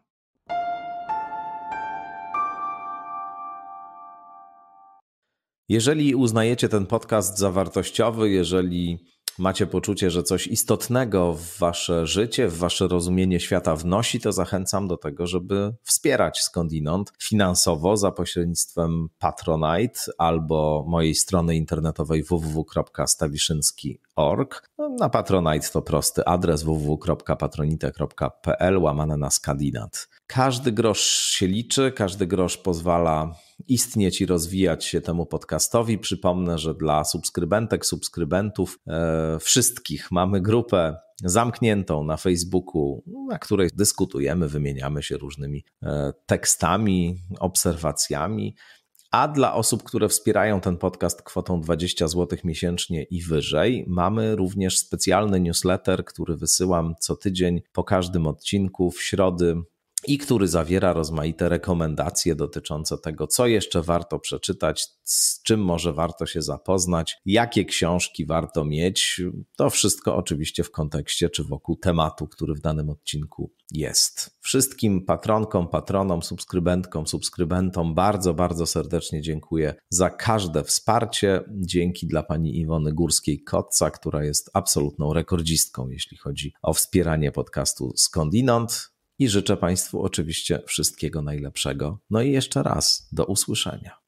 Jeżeli uznajecie ten podcast za wartościowy, jeżeli macie poczucie, że coś istotnego w wasze życie, w wasze rozumienie świata wnosi, to zachęcam do tego, żeby wspierać skądinąd finansowo za pośrednictwem Patronite albo mojej strony internetowej www.stawiszynski.com patronite.org. No, na Patronite to prosty adres www.patronite.pl łamane na skadinat. Każdy grosz się liczy, każdy grosz pozwala istnieć i rozwijać się temu podcastowi. Przypomnę, że dla subskrybentek, subskrybentów e, wszystkich mamy grupę zamkniętą na Facebooku, na której dyskutujemy, wymieniamy się różnymi e, tekstami, obserwacjami. A dla osób, które wspierają ten podcast kwotą 20 zł miesięcznie i wyżej, mamy również specjalny newsletter, który wysyłam co tydzień po każdym odcinku w środy i który zawiera rozmaite rekomendacje dotyczące tego, co jeszcze warto przeczytać, z czym może warto się zapoznać, jakie książki warto mieć. To wszystko oczywiście w kontekście czy wokół tematu, który w danym odcinku jest. Wszystkim patronkom, patronom, subskrybentkom, subskrybentom bardzo, bardzo serdecznie dziękuję za każde wsparcie. Dzięki dla pani Iwony Górskiej-Kotca, która jest absolutną rekordzistką, jeśli chodzi o wspieranie podcastu Skądinąd i życzę Państwu oczywiście wszystkiego najlepszego. No i jeszcze raz do usłyszenia.